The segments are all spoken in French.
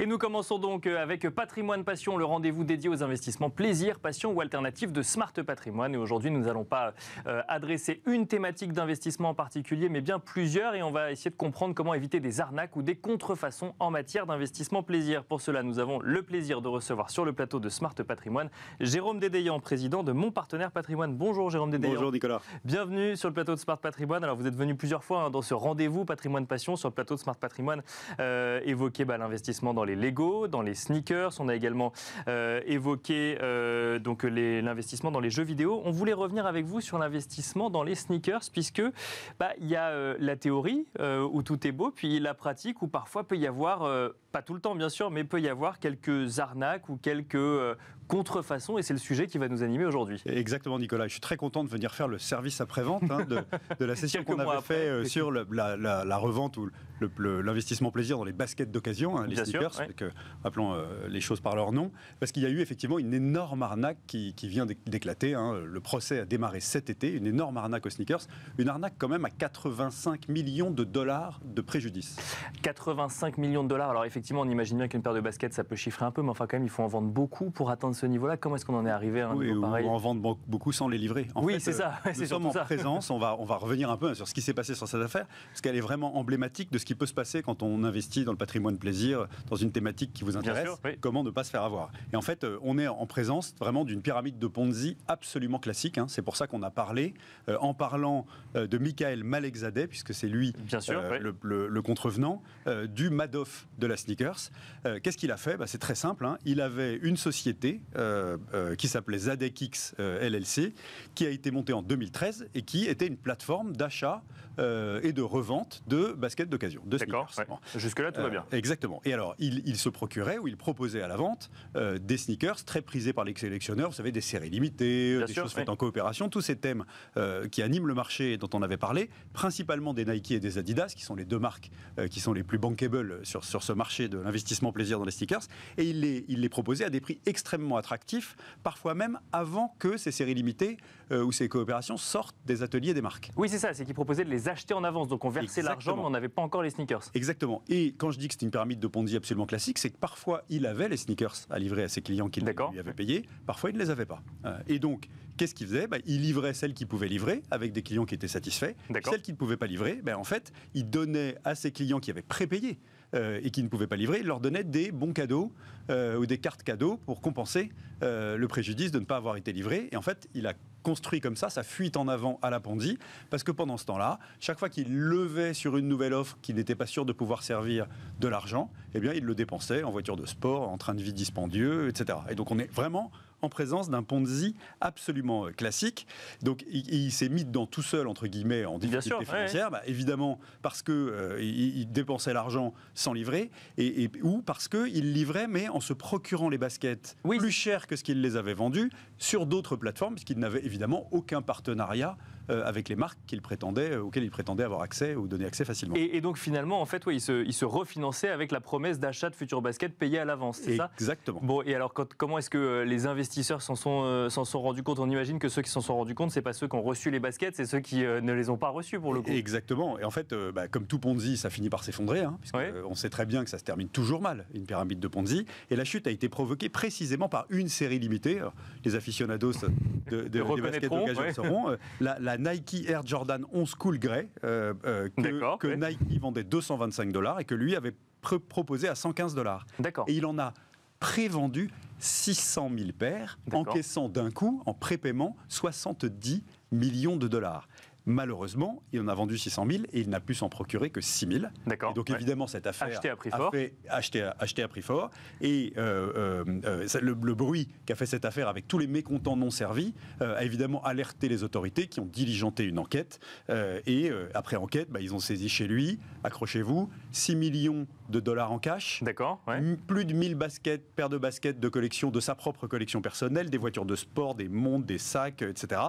Et nous commençons donc euh, avec Patrimoine Passion, le rendez-vous dédié aux investissements plaisir, passion ou alternative de Smart Patrimoine. Et aujourd'hui, nous n'allons pas euh, adresser une thématique d'investissement en particulier, mais bien plusieurs. Et on va essayer de comprendre comment éviter des arnaques ou des contrefaçons en matière d'investissement plaisir. Pour cela, nous avons le plaisir de recevoir sur le plateau de Smart Patrimoine Jérôme Dédéian, président de Mon Partenaire Patrimoine. Bonjour Jérôme Dédéian. Bonjour Nicolas. Bienvenue sur le plateau de Smart Patrimoine. Alors, vous êtes venu plusieurs fois hein, dans ce rendez-vous Patrimoine Passion sur le plateau de Smart Patrimoine, euh, évoquer bah, l'investissement dans les Lego, dans les sneakers. On a également euh, évoqué euh, donc l'investissement dans les jeux vidéo. On voulait revenir avec vous sur l'investissement dans les sneakers, puisque bah, il y a euh, la théorie où tout est beau, puis la pratique où parfois peut y avoir, pas tout le temps bien sûr, mais peut y avoir quelques arnaques ou quelques contrefaçons. Et c'est le sujet qui va nous animer aujourd'hui. Exactement, Nicolas. Je suis très content de venir faire le service après-vente hein, de, la session qu'on avait fait sur la, revente ou l'investissement plaisir dans les baskets d'occasion, hein, les sneakers appelons euh, les choses par leur nom, parce qu'il y a eu effectivement une énorme arnaque qui, vient d'éclater. Hein. Le procès a démarré cet été, une énorme arnaque aux sneakers, une arnaque quand même à 85 millions de dollars de préjudice. 85 millions de dollars, alors effectivement on imagine bien qu'une paire de baskets ça peut chiffrer un peu, mais enfin quand même il faut en vendre beaucoup pour atteindre ce niveau-là. Comment est-ce qu'on en est arrivé à un niveau pareil en vendre beaucoup sans les livrer. En oui, c'est ça. Euh, nous sommes en présence, on va, on va revenir un peu hein, sur ce qui s'est passé sur cette affaire, parce qu'elle est vraiment emblématique de ce qui peut se passer quand on investit dans le patrimoine plaisir, dans une thématique qui vous intéresse. Comment ne pas se faire avoir Et en fait, euh, on est en présence vraiment d'une pyramide de Ponzi absolument classique. Hein. C'est pour ça qu'on a parlé, euh, en parlant euh, de Michael Malekzadeh, puisque c'est lui le, contrevenant, du Madoff de la sneakers. Qu'est-ce qu'il a fait bah, C'est très simple. Hein. Il avait une société qui s'appelait X LLC, qui a été montée en 2013 et qui était une plateforme d'achat et de revente de baskets d'occasion, de sneakers. Jusque-là, tout va bien. Exactement. Et alors, il il, se procurait ou il proposait à la vente euh, des sneakers très prisés par les sélectionneurs, vous savez, des séries limitées, euh, des choses faites en coopération, tous ces thèmes euh, qui animent le marché dont on avait parlé, principalement des Nike et des Adidas, qui sont les deux marques qui sont les plus bankable sur, sur ce marché de l'investissement plaisir dans les sneakers, et il les proposait à des prix extrêmement attractifs, parfois même avant que ces séries limitées euh, où ces coopérations sortent des ateliers des marques. Oui, c'est ça, c'est qu'ils proposaient de les acheter en avance. Donc on versait l'argent, mais on n'avait pas encore les sneakers. Exactement. Et quand je dis que c'est une pyramide de Ponzi absolument classique, c'est que parfois il avait les sneakers à livrer à ses clients qu'il lui avait payés, parfois il ne les avait pas. Euh, et donc, qu'est-ce qu'il faisait bah, Il livrait celles qu'il pouvait livrer avec des clients qui étaient satisfaits. Celles qu'il ne pouvait pas livrer, bah, en fait, il donnait à ses clients qui avaient prépayé euh, et qui ne pouvaient pas livrer, il leur donnait des bons cadeaux ou des cartes cadeaux pour compenser le préjudice de ne pas avoir été livré. Et en fait, il a construit comme ça, ça fuit en avant à l'appendice, parce que pendant ce temps-là, chaque fois qu'il levait sur une nouvelle offre qu'il n'était pas sûr de pouvoir servir de l'argent, eh bien, il le dépensait en voiture de sport, en train de vie dispendieux, etc. Et donc, on est vraiment en présence d'un Ponzi absolument euh, classique. Donc il, s'est mis dedans tout seul, entre guillemets, en difficulté financière, bah, évidemment parce que euh, il, dépensait l'argent sans livrer, et, ou parce qu'il livrait, mais en se procurant les baskets plus chères que ce qu'il les avait vendues sur d'autres plateformes, puisqu'il n'avait évidemment aucun partenariat euh, avec les marques qu'il prétendait, euh, auxquelles il prétendait avoir accès ou donner accès facilement. Et, donc finalement, en fait, oui, il se, refinançait avec la promesse d'achat de futurs baskets payées à l'avance, c'est ça Exactement. Bon, et alors comment est-ce que euh, les investisseurs s'en sont, sont, rendus compte On imagine que ceux qui s'en sont rendus compte, c'est pas ceux qui ont reçu les baskets, c'est ceux qui ne les ont pas reçus pour le coup. Exactement. Et en fait, bah, comme tout Ponzi, ça finit par s'effondrer, hein, On sait très bien que ça se termine toujours mal, une pyramide de Ponzi. Et la chute a été provoquée précisément par une série limitée. les aficionados de, de, des baskets d'occasion seront. la, Nike Air Jordan 11 Cool Grey que, Nike vendait 225 dollars et que lui avait proposé à 115 dollars. D'accord. Et il en a prévendu 600 000 paires, encaissant d'un coup, en prépaiement, 70 millions de dollars. Malheureusement, il en a vendu 600 000 et il n'a pu s'en procurer que 6 000. D'accord. Donc évidemment, cette affaire acheté à prix fort. acheté, à, prix fort. Et euh, euh, euh, le, bruit qu'a fait cette affaire avec tous les mécontents non servis a évidemment alerté les autorités qui ont diligenté une enquête. et après enquête, bah, ils ont saisi chez lui, accrochez-vous, 6 millions de dollars en cash. D'accord. Plus de 1000 baskets, paires de baskets de collection de sa propre collection personnelle, des voitures de sport, des montres, des sacs, etc.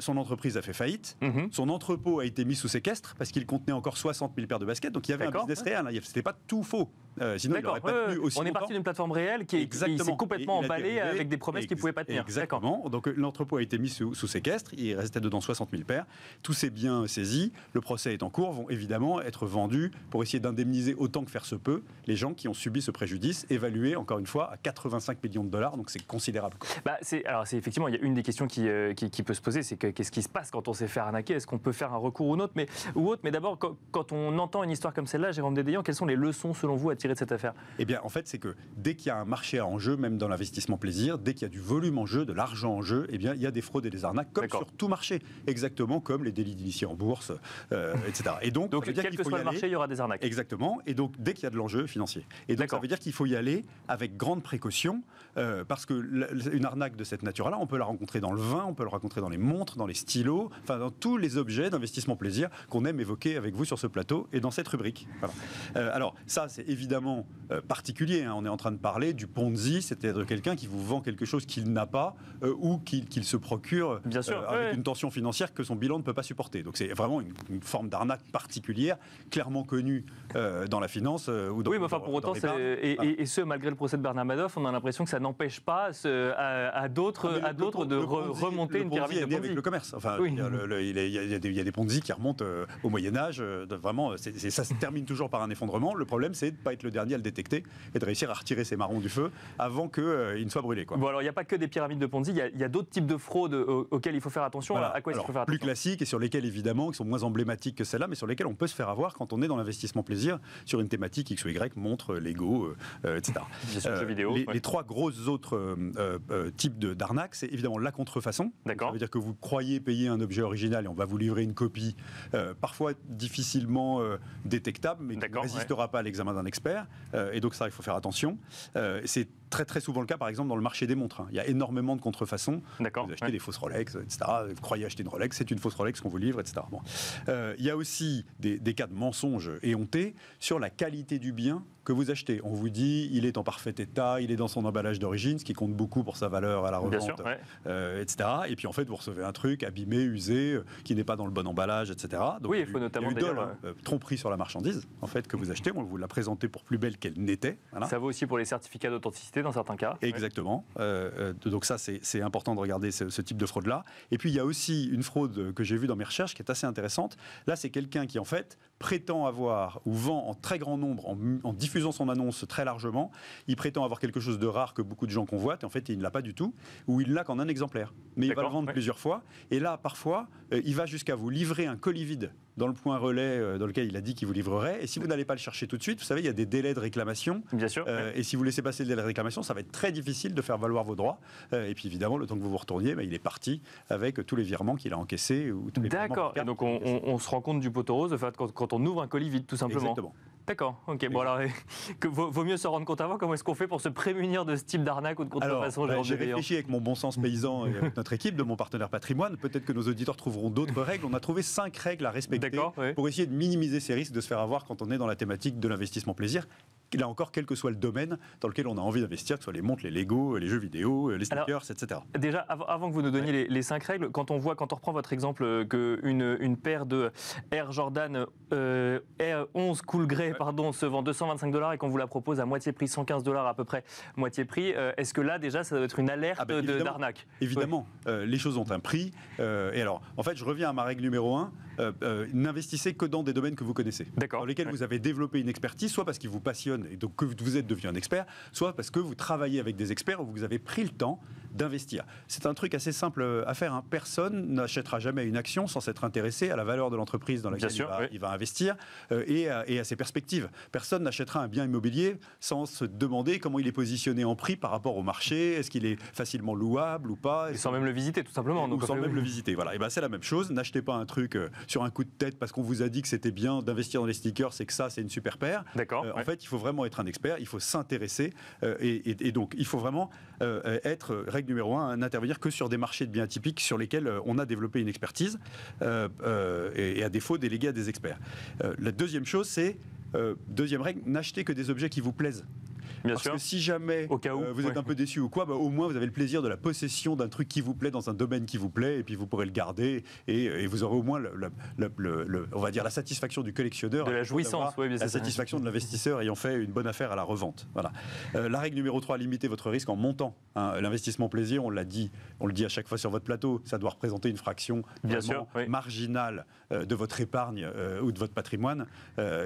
son entreprise a fait faillite. Mm-hmm. Mhm. Son entrepôt a été mis sous séquestre parce qu'il contenait encore 60 000 paires de baskets. Donc il y avait un business réel. Hein. C'était pas tout faux. Euh, aussi On est parti d'une plateforme réelle qui, s'est complètement emballée avec des promesses qui ne pouvaient pas tenir. Exactement. Donc euh, l'entrepôt a été mis sous, séquestre. Il restait dedans 60 000 paires. Tous ces biens saisis, le procès est en cours, vont évidemment être vendus pour essayer d'indemniser autant que faire se peut les gens qui ont subi ce préjudice, évalué encore une fois à 85 millions de dollars. Donc c'est considérable. Bah, alors c'est effectivement, il y a une des questions qui, euh, peut se poser, c'est qu'est-ce qui se passe quand on s'est fait arnaquer Est-ce qu'on peut faire un recours ou autre Mais, ou autre, mais d'abord, quand, on entend une histoire comme celle-là, Jérôme Dédéant, quelles sont les leçons selon vous à de cette affaire Eh bien, en fait, c'est que dès qu'il y a un marché à enjeu, même dans l'investissement plaisir, dès qu'il y a du volume en jeu, de l'argent en jeu, eh bien, il y a des fraudes et des arnaques, comme sur tout marché, exactement comme les délits d'initiés en bourse, euh, etc. Et donc, donc quel que soit le marché, il y aura des arnaques. Exactement. Et donc, dès qu'il y a de l'enjeu financier. Et donc, ça veut dire qu'il faut y aller avec grande précaution, euh, parce qu'une arnaque de cette nature-là, on peut la rencontrer dans le vin, on peut la rencontrer dans les montres, dans les stylos, enfin, dans tous les objets d'investissement plaisir qu'on aime évoquer avec vous sur ce plateau et dans cette rubrique. Euh, alors, ça, c'est évident évidemment euh, particulier. Hein. On est en train de parler du Ponzi, c'est-à-dire quelqu'un qui vous vend quelque chose qu'il n'a pas euh, ou qu'il se procure euh, avec une tension financière que son bilan ne peut pas supporter. Donc c'est vraiment une, forme d'arnaque particulière, clairement connue dans la finance. ou oui, mais enfin pour autant, ah. et, ce, malgré le procès de Bernard Madoff, on a l'impression que ça n'empêche pas à, d'autres ah, à d'autres de remonter une pyramide de ponzi. le commerce. Enfin, il, y a, il, y a des, ponzi qui remontent au Moyen Âge. vraiment, ça se termine toujours par un effondrement. Le problème, c'est de ne pas être le dernier à le détecter et de réussir à retirer ses marrons du feu avant qu'ils euh, ne soient brûlés. Quoi. Bon, alors il n'y a pas que des pyramides de Ponzi, il y a, d'autres types de fraudes euh, auxquelles il faut faire attention. À quoi faut faire attention Plus classiques et sur lesquelles, évidemment, qui sont moins emblématiques que celles-là, mais sur lesquelles on peut se faire avoir quand on est dans l'investissement plaisir sur une thématique X ou Y, montre, euh, Lego, etc. les, trois grosses autres types d'arnaques, c'est évidemment la contrefaçon. D'accord. Ça veut dire que vous croyez payer un objet original et on va vous livrer une copie, parfois difficilement détectable, mais qui ne résistera pas à l'examen d'un expert euh, et donc ça, il faut faire attention. Euh, c'est très très souvent le cas, par exemple, dans le marché des montres. Hein. Il y a énormément de contrefaçons. D'accord. Vous achetez des fausses Rolex, etc. Vous croyez acheter une Rolex, c'est une fausse Rolex qu'on vous livre, etc. Bon. Euh, il y a aussi des, des cas de mensonges éhontés sur la qualité du bien que vous achetez. On vous dit, il est en parfait état, il est dans son emballage d'origine, ce qui compte beaucoup pour sa valeur à la revente, etc. Et puis en fait, vous recevez un truc abîmé, usé, qui n'est pas dans le bon emballage, etc. Donc, oui, il faut notamment y a tromperie sur la marchandise, en fait, que vous achetez. On vous l'a présenté pour plus belle qu'elle n'était. Ça vaut aussi pour les certificats d'authenticité dans certains cas. Exactement. Euh, euh, donc ça, c'est important de regarder ce type de fraude-là. Et puis, il y a aussi une fraude que j'ai vue dans mes recherches qui est assez intéressante. Là, c'est quelqu'un qui, en fait, prétend avoir ou vend en très grand nombre, en, diffusant son annonce très largement, il prétend avoir quelque chose de rare que beaucoup de gens convoitent, en fait il ne l'a pas du tout, ou il l'a qu'en un exemplaire. Mais il va le vendre plusieurs fois, et là parfois euh, il va jusqu'à vous livrer un colis vide dans le point relais euh, dans lequel il a dit qu'il vous livrerait, et si vous n'allez pas le chercher tout de suite, vous savez, il y a des délais de réclamation, Bien sûr, euh, et si vous laissez passer le délai de réclamation, ça va être très difficile de faire valoir vos droits, et puis évidemment, le temps que vous vous retourniez, bah, il est parti avec tous les virements qu'il a encaissés. D'accord, donc on, se rend compte du poteau rose, fait, on ouvre un colis vide, tout simplement. D'accord, ok. Bon, alors, que vaut, mieux se rendre compte avant, comment est-ce qu'on fait pour se prémunir de ce type d'arnaque ou de contrefaçon bah, J'ai réfléchi avec mon bon sens paysan et avec notre équipe de mon partenaire patrimoine. Peut-être que nos auditeurs trouveront d'autres règles. On a trouvé cinq règles à respecter pour essayer de minimiser ces risques de se faire avoir quand on est dans la thématique de l'investissement plaisir là encore, quel que soit le domaine dans lequel on a envie d'investir, que ce soit les montres, les Lego, les jeux vidéo, euh, les sneakers, etc. Déjà, avant que vous nous donniez les, cinq règles, quand on voit, quand on reprend votre exemple, euh, qu'une une paire de Air Jordan euh, 11 Cool Grey pardon, se vend 225 dollars et qu'on vous la propose à moitié prix, 115 dollars à peu près, moitié prix, euh, est-ce que là déjà ça doit être une alerte ah bah, de d'arnaque Évidemment, les choses ont un prix. et alors, en fait, je reviens à ma règle numéro 1, euh, euh, n'investissez que dans des domaines que vous connaissez, dans lesquels vous avez développé une expertise, soit parce qu'ils vous passionnent et donc que vous êtes devenu un expert, soit parce que vous travaillez avec des experts ou vous avez pris le temps d'investir. C'est un truc assez simple euh, à faire. Hein. Personne n'achètera jamais une action sans s'être intéressé à la valeur de l'entreprise dans laquelle il, va, il, va, investir euh, et, à, ses perspectives. Personne n'achètera un bien immobilier sans se demander comment il est positionné en prix par rapport au marché, est-ce qu'il est facilement louable ou pas. Et sans même le visiter, tout simplement. Donc, sans même le visiter. Voilà. Et ben c'est la même chose. N'achetez pas un truc euh, sur un coup de tête parce qu'on vous a dit que c'était bien d'investir dans les stickers, c'est que ça, c'est une super paire. D'accord. En fait, il faut vraiment être un expert, il faut s'intéresser et, et, donc il faut vraiment être numéro un, n'intervenir que sur des marchés de biens typiques sur lesquels euh, on a développé une expertise euh, euh, et, et, à défaut déléguer à des experts. la deuxième chose, c'est, deuxième règle, n'achetez que des objets qui vous plaisent. Parce que si jamais au cas où, euh, vous êtes un peu déçu ou quoi, bah, au moins vous avez le plaisir de la possession d'un truc qui vous plaît dans un domaine qui vous plaît, et puis vous pourrez le garder, et, vous aurez au moins, on va dire, la satisfaction du collectionneur. De la jouissance, La satisfaction de l'investisseur ayant fait une bonne affaire à la revente. Voilà. Euh, la règle numéro 3, limiter votre risque en montant. Hein. L'investissement plaisir, on l'a dit, on le dit à chaque fois sur votre plateau, ça doit représenter une fraction bien sûr, marginale euh, de votre épargne ou de votre patrimoine.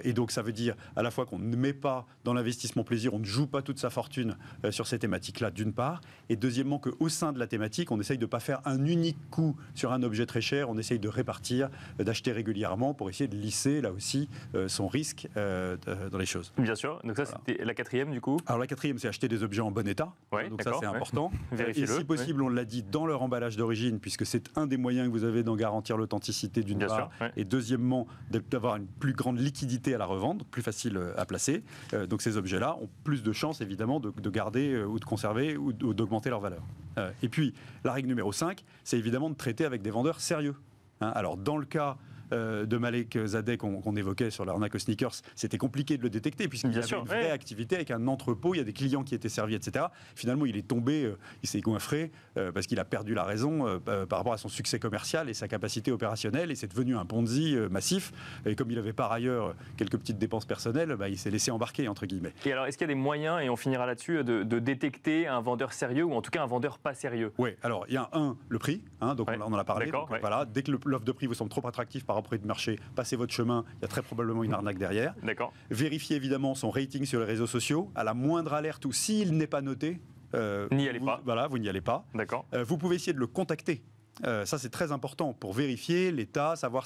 et donc ça veut dire à la fois qu'on ne met pas dans l'investissement plaisir, on ne joue pas toute sa fortune euh, sur ces thématiques-là, d'une part, et deuxièmement qu'au sein de la thématique, on essaye de ne pas faire un unique coup sur un objet très cher, on essaye de répartir, euh, d'acheter régulièrement pour essayer de lisser là aussi euh, son risque dans les choses. Bien sûr, donc ça c'était la quatrième du coup Alors la quatrième c'est acheter des objets en bon état, donc ça c'est important, important. et si possible, on l'a dit, dans leur emballage d'origine, puisque c'est un des moyens que vous avez d'en garantir l'authenticité d'une part, et deuxièmement d'avoir une plus grande liquidité à la revendre, plus facile à placer. donc ces objets-là ont plus de chance évidemment, de, garder euh, ou de conserver ou d'augmenter leur valeur. Euh, et puis, la règle numéro 5, c'est évidemment de traiter avec des vendeurs sérieux. Hein. Alors, dans le cas euh, de Malek Zadek qu'on évoquait sur l'arnaque aux sneakers, c'était compliqué de le détecter puisqu'il y avait une vraie activité avec un entrepôt, il y a des clients qui étaient servis, etc. Finalement, il est tombé, euh, il s'est goinfré euh, parce qu'il a perdu la raison par rapport à son succès commercial et sa capacité opérationnelle et c'est devenu un Ponzi massif. Et comme il avait par ailleurs quelques petites dépenses personnelles, bah, il s'est laissé embarquer, entre guillemets. Et alors, est-ce qu'il y a des moyens, et on finira là-dessus, de, détecter un vendeur sérieux ou en tout cas un vendeur pas sérieux Oui, alors il y a un, le prix, hein, donc on en a parlé. Voilà, dès que l'offre de prix vous semble trop attractive rapport de marché, passez votre chemin, il y a très probablement une hmm. arnaque derrière. D'accord. Vérifiez évidemment son rating sur les réseaux sociaux. À la moindre alerte ou s'il n'est pas noté, euh, vous, Voilà, vous n'y allez pas. D'accord. Euh, vous pouvez essayer de le contacter. Euh, ça, c'est très important pour vérifier l'état, savoir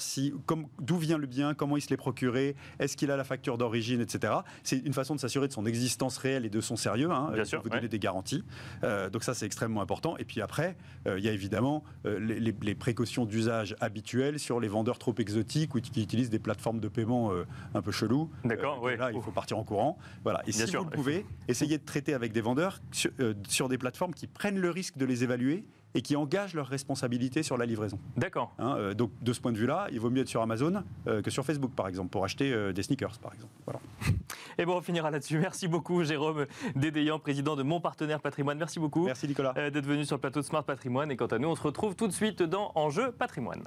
d'où vient le bien, comment il se l'est procuré, est-ce qu'il a la facture d'origine, etc. C'est une façon de s'assurer de son existence réelle et de son sérieux. Hein, vous donner des garanties. Euh, donc ça, c'est extrêmement important. Et puis après, euh, il y a évidemment les, précautions d'usage habituelles sur les vendeurs trop exotiques ou qui utilisent des plateformes de paiement un peu chelou. D'accord. Là, il faut partir en courant. Voilà. Et si vous pouvez, essayez de traiter avec des vendeurs sur des plateformes qui prennent le risque de les évaluer et qui engagent leurs responsabilités sur la livraison. D'accord. Hein, euh, donc de ce point de vue-là, il vaut mieux être sur Amazon euh, que sur Facebook, par exemple, pour acheter euh, des sneakers, par exemple. Et bon, on finira là-dessus. Merci beaucoup, Jérôme Dédéant, président de Mon Partenaire Patrimoine. Merci beaucoup. Merci, Nicolas. D'être venu sur le plateau de Smart Patrimoine. Et quant à nous, on se retrouve tout de suite dans Enjeu Patrimoine.